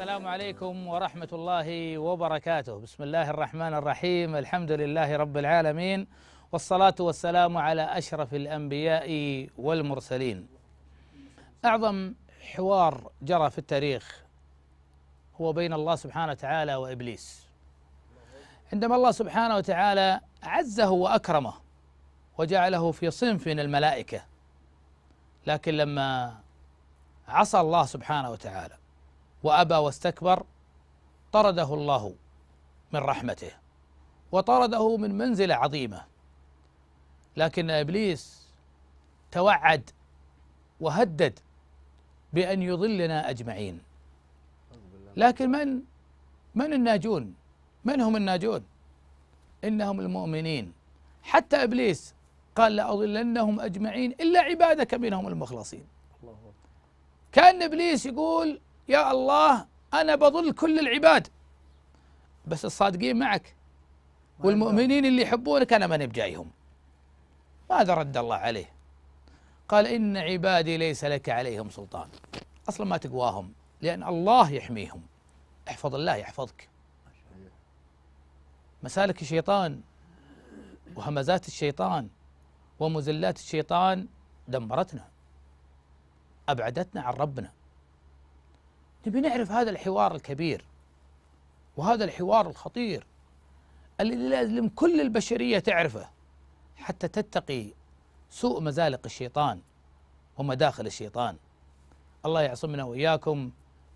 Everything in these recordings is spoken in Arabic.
السلام عليكم ورحمة الله وبركاته بسم الله الرحمن الرحيم الحمد لله رب العالمين والصلاة والسلام على أشرف الأنبياء والمرسلين أعظم حوار جرى في التاريخ هو بين الله سبحانه وتعالى وإبليس عندما الله سبحانه وتعالى عزه وأكرمه وجعله في صنف من الملائكة لكن لما عصى الله سبحانه وتعالى وابى واستكبر طرده الله من رحمته وطرده من منزله عظيمه لكن ابليس توعد وهدد بان يضلنا اجمعين لكن من من الناجون من هم الناجون انهم المؤمنين حتى ابليس قال لاضلنهم اجمعين الا عبادك منهم المخلصين كان ابليس يقول يا الله أنا بضل كل العباد بس الصادقين معك والمؤمنين اللي يحبونك أنا ماني بجايهم ماذا رد الله عليه قال إن عبادي ليس لك عليهم سلطان أصلا ما تقواهم لأن الله يحميهم احفظ الله يحفظك مسالك الشيطان وهمزات الشيطان ومزلات الشيطان دمرتنا أبعدتنا عن ربنا نبي نعرف هذا الحوار الكبير وهذا الحوار الخطير الذي لازم كل البشرية تعرفه حتى تتقي سوء مزالق الشيطان ومداخل الشيطان الله يعصمنا وإياكم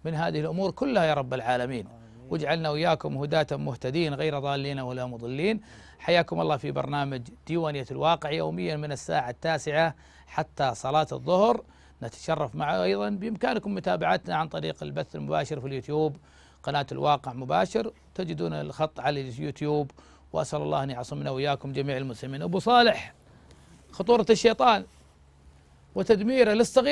من هذه الأمور كلها يا رب العالمين واجعلنا وإياكم هداة مهتدين غير ضالين ولا مضلين حياكم الله في برنامج ديوانية الواقع يوميا من الساعة التاسعة حتى صلاة الظهر نتشرف معه أيضا بإمكانكم متابعتنا عن طريق البث المباشر في اليوتيوب قناة الواقع مباشر تجدون الخط على اليوتيوب وأسأل الله أن يعصمنا وإياكم جميع المسلمين أبو صالح خطورة الشيطان وتدميره للصغير